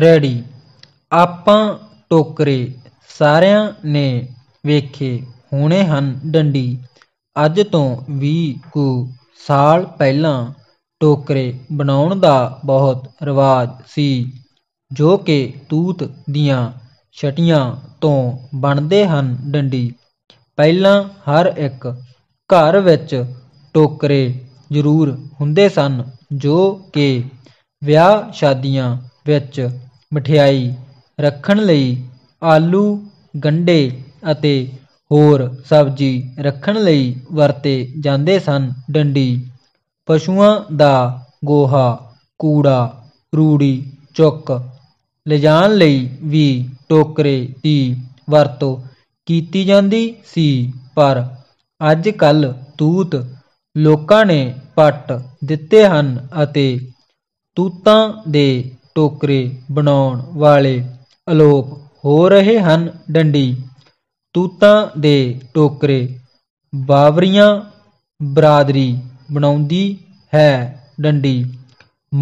ready ਆਪਾਂ ਟੋਕਰੇ ਸਾਰਿਆਂ ਨੇ ਵੇਖੇ ਹੋਣੇ ਹਨ ਡੰਡੀ ਅੱਜ ਤੋਂ 20 ਕੁ ਸਾਲ ਪਹਿਲਾਂ ਟੋਕਰੇ ਬਣਾਉਣ ਦਾ ਬਹੁਤ ਰਿਵਾਜ ਸੀ ਜੋ ਕਿ ਤੂਤ ਦੀਆਂ ਛਟੀਆਂ ਤੋਂ ਬਣਦੇ ਹਨ ਡੰਡੀ ਪਹਿਲਾਂ ਹਰ ਇੱਕ ਘਰ ਵਿੱਚ ਟੋਕਰੇ ਜ਼ਰੂਰ ਹੁੰਦੇ ਸਨ ਜੋ ਕਿ ਵਿਆਹ ਸ਼ਾਦੀਆਂ ਵਿੱਚ ਮਠਿਆਈ ਰੱਖਣ ਲਈ ਆਲੂ ਗੰਡੇ ਅਤੇ ਹੋਰ ਸਬਜ਼ੀ ਰੱਖਣ ਲਈ ਵਰਤੇ ਜਾਂਦੇ ਸਨ ਡੰਡੀ ਪਸ਼ੂਆਂ ਦਾ ਗੋਹਾ ਕੂੜਾ ਰੂੜੀ ਚੁੱਕ ਲਿਜਾਣ ਲਈ ਵੀ ਟੋਕਰੇ ਦੀ ਵਰਤੋਂ ਕੀਤੀ ਜਾਂਦੀ ਸੀ ਪਰ ਅੱਜ ਕੱਲ ਤੂਤ ਲੋਕਾਂ ਨੇ ਪੱਟ ਦਿੱਤੇ ਹਨ ਅਤੇ ਤੂਤਾਂ ਦੇ ਟੋਕਰੇ ਬਣਾਉਣ ਵਾਲੇ ਅਲੋਪ ਹੋ ਰਹੇ ਹਨ ਡੰਡੀ ਤੂਤਾਂ ਦੇ ਟੋਕਰੇ ਬਾਵਰੀਆਂ ਬਰਾਦਰੀ ਬਣਾਉਂਦੀ ਹੈ ਡੰਡੀ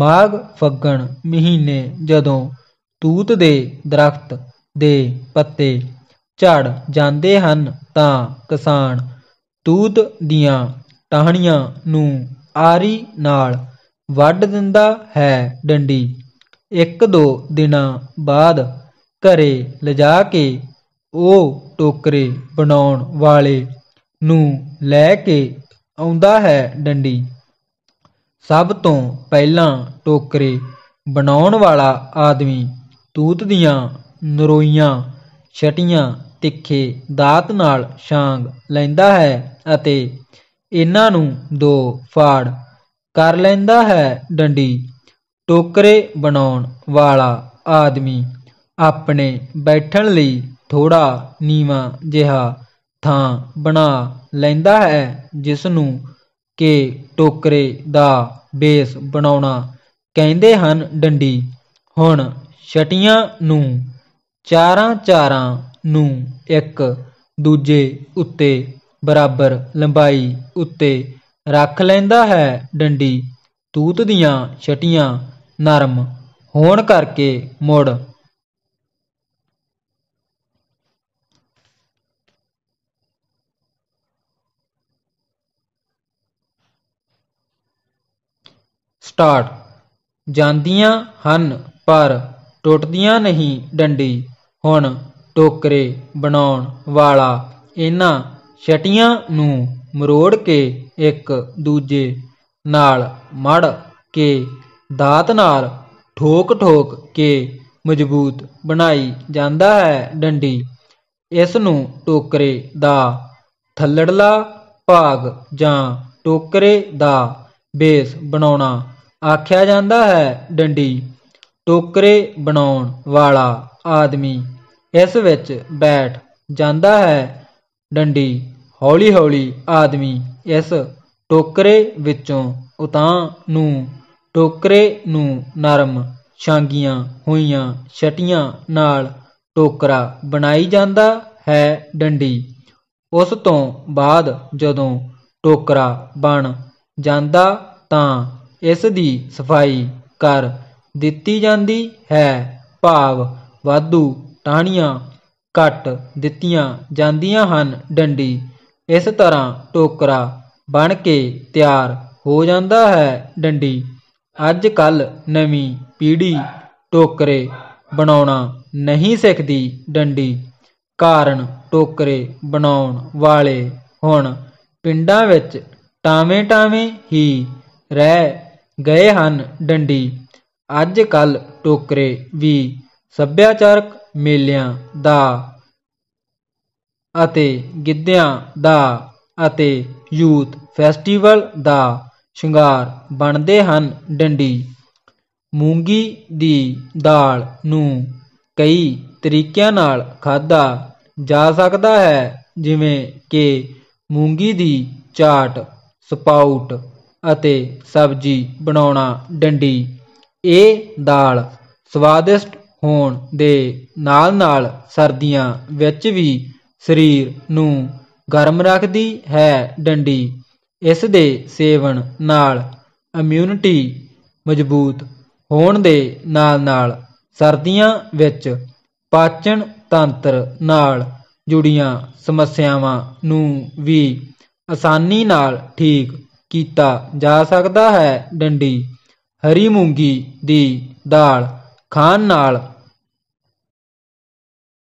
ਮਾਗ ਫੱਗਣ ਮਹੀਨੇ ਜਦੋਂ ਤੂਤ ਦੇ ਦਰਖਤ ਦੇ ਪੱਤੇ ਝੜ ਜਾਂਦੇ ਹਨ ਤਾਂ ਕਿਸਾਨ ਤੂਤ ਦੀਆਂ ਟਾਹਣੀਆਂ ਨੂੰ ਆਰੀ ਨਾਲ ਵੱਢ ਦਿੰਦਾ ਹੈ ਡੰਡੀ ਇੱਕ ਦੋ ਦਿਨਾਂ ਬਾਅਦ ਘਰੇ ਲਿਜਾ ਕੇ ਉਹ ਟੋਕਰੇ ਬਣਾਉਣ ਵਾਲੇ ਨੂੰ ਲੈ ਕੇ ਆਉਂਦਾ ਹੈ ਡੰਡੀ ਸਭ ਤੋਂ ਪਹਿਲਾਂ ਟੋਕਰੇ ਬਣਾਉਣ ਵਾਲਾ ਆਦਮੀ ਤੂਤ ਦੀਆਂ ਨਰੋਈਆਂ ਛਟੀਆਂ ਤਿੱਖੇ ਦਾਤ ਨਾਲ ਛਾਂਗ ਲੈਂਦਾ ਹੈ ਅਤੇ ਇਹਨਾਂ ਨੂੰ ਦੋ ਫਾੜ ਕਰ ਲੈਂਦਾ ਹੈ ਡੰਡੀ ਟੋਕਰੇ ਬਣਾਉਣ ਵਾਲਾ ਆਦਮੀ ਆਪਣੇ ਬੈਠਣ ਲਈ ਥੋੜਾ ਨੀਵਾ ਜਿਹਾ ਥਾਂ ਬਣਾ ਲੈਂਦਾ ਹੈ ਜਿਸ ਨੂੰ ਕਿ ਟੋਕਰੇ ਦਾ ਬੇਸ ਬਣਾਉਣਾ ਕਹਿੰਦੇ ਹਨ ਡੰਡੀ ਹੁਣ ਛਟੀਆਂ ਨੂੰ ਚਾਰਾਂ ਚਾਰਾਂ ਨੂੰ ਇੱਕ ਦੂਜੇ ਉੱਤੇ ਬਰਾਬਰ ਲੰਬਾਈ ਉੱਤੇ ਰੱਖ ਲੈਂਦਾ ਹੈ ਡੰਡੀ ਤੂਤ ਦੀਆਂ ਛਟੀਆਂ ਨਰਮ ਹੋਣ ਕਰਕੇ ਮੁੜ ਸਟਾਰਟ ਜਾਂਦੀਆਂ ਹਨ ਪਰ ਟੁੱਟਦੀਆਂ ਨਹੀਂ ਡੰਡੀ ਹੁਣ ਟੋਕਰੇ ਬਣਾਉਣ ਵਾਲਾ ਇਹਨਾਂ ਛਟੀਆਂ ਨੂੰ ਮਰੋੜ ਕੇ ਇੱਕ ਦੂਜੇ ਨਾਲ ਮੜ ਕੇ ਦਾਤ ਨਾਲ ਠੋਕ ਠੋਕ ਕੇ ਮਜ਼ਬੂਤ ਬਣਾਈ ਜਾਂਦਾ ਹੈ ਡੰਡੀ ਇਸ ਨੂੰ ਟੋਕਰੇ ਦਾ ਥੱਲੜਲਾ ਭਾਗ ਜਾਂ ਟੋਕਰੇ ਦਾ ਬੇਸ ਬਣਾਉਣਾ ਆਖਿਆ ਜਾਂਦਾ ਹੈ ਡੰਡੀ ਟੋਕਰੇ ਬਣਾਉਣ ਵਾਲਾ ਆਦਮੀ ਇਸ ਵਿੱਚ ਬੈਠ ਜਾਂਦਾ ਹੈ ਡੰਡੀ ਹੌਲੀ-ਹੌਲੀ ਆਦਮੀ ਇਸ ਟੋਕਰੇ ਵਿੱਚੋਂ ਉਤਾਂ ਨੂੰ ਟੋਕਰੇ ਨੂੰ ਨਰਮ ਛਾਂਗੀਆਂ ਹੋਈਆਂ ਛਟੀਆਂ ਨਾਲ ਟੋਕਰਾ ਬਣਾਈ ਜਾਂਦਾ ਹੈ ਡੰਡੀ ਉਸ ਤੋਂ ਬਾਅਦ ਜਦੋਂ ਟੋਕਰਾ ਬਣ ਜਾਂਦਾ ਤਾਂ ਇਸ ਦੀ ਸਫਾਈ ਕਰ ਦਿੱਤੀ ਜਾਂਦੀ ਹੈ ਭਾਵ ਵਾਧੂ ਟਾਹਣੀਆਂ ਕੱਟ ਦਿੱਤੀਆਂ ਜਾਂਦੀਆਂ ਹਨ ਡੰਡੀ ਇਸ ਤਰ੍ਹਾਂ ਟੋਕਰਾ ਬਣ ਕੇ ਤਿਆਰ ਹੋ ਜਾਂਦਾ ਹੈ ਡੰਡੀ ਅੱਜ ਕੱਲ ਨਵੀਂ ਪੀੜ੍ਹੀ ਟੋਕਰੇ ਬਣਾਉਣਾ ਨਹੀਂ ਸਿੱਖਦੀ ਡੰਡੀ ਕਾਰਨ ਟੋਕਰੇ ਬਣਾਉਣ ਵਾਲੇ ਹੁਣ ਪਿੰਡਾਂ ਵਿੱਚ ਟਾਵੇਂ ਟਾਵੇਂ ਹੀ ਰਹਿ ਗਏ ਹਨ ਡੰਡੀ ਅੱਜ ਕੱਲ ਟੋਕਰੇ ਵੀ ਸੱਭਿਆਚਾਰਕ ਮੇਲਿਆਂ ਦਾ ਅਤੇ ਗਿੱਧਿਆਂ ਦਾ ਅਤੇ ਯੂਥ ਫੈਸਟੀਵਲ ਦਾ ਸ਼ਿੰਗਾਰ ਬਣਦੇ ਹਨ ਡੰਡੀ ਮੂੰਗੀ ਦੀ ਦਾਲ ਨੂੰ ਕਈ ਤਰੀਕਿਆਂ ਨਾਲ ਖਾਦਾ ਜਾ ਸਕਦਾ ਹੈ ਜਿਵੇਂ ਕਿ ਮੂੰਗੀ ਦੀ ਚਾਟ ਸਪਾਊਟ ਅਤੇ ਸਬਜੀ ਬਣਾਉਣਾ ਡੰਡੀ ਇਹ ਦਾਲ ਸਵਾਦਿਸ਼ਟ ਹੋਣ ਦੇ ਨਾਲ-ਨਾਲ ਸਰਦੀਆਂ ਵਿੱਚ ਵੀ ਸਰੀਰ ਨੂੰ ਗਰਮ ਰੱਖਦੀ ਹੈ ਡੰਡੀ ਇਸ ਦੇ ਸੇਵਨ ਨਾਲ ਇਮਿਊਨਿਟੀ ਮਜ਼ਬੂਤ ਹੋਣ ਦੇ ਨਾਲ-ਨਾਲ ਸਰਦੀਆਂ ਵਿੱਚ ਪਾਚਨ ਤੰਤਰ ਨਾਲ ਜੁੜੀਆਂ ਸਮੱਸਿਆਵਾਂ ਨੂੰ ਵੀ ਆਸਾਨੀ ਨਾਲ ਠੀਕ ਕੀਤਾ ਜਾ ਸਕਦਾ ਹੈ ਡੰਡੀ ਹਰੀ ਮੂੰਗੀ ਦੀ ਦਾਲ ਖਾਣ ਨਾਲ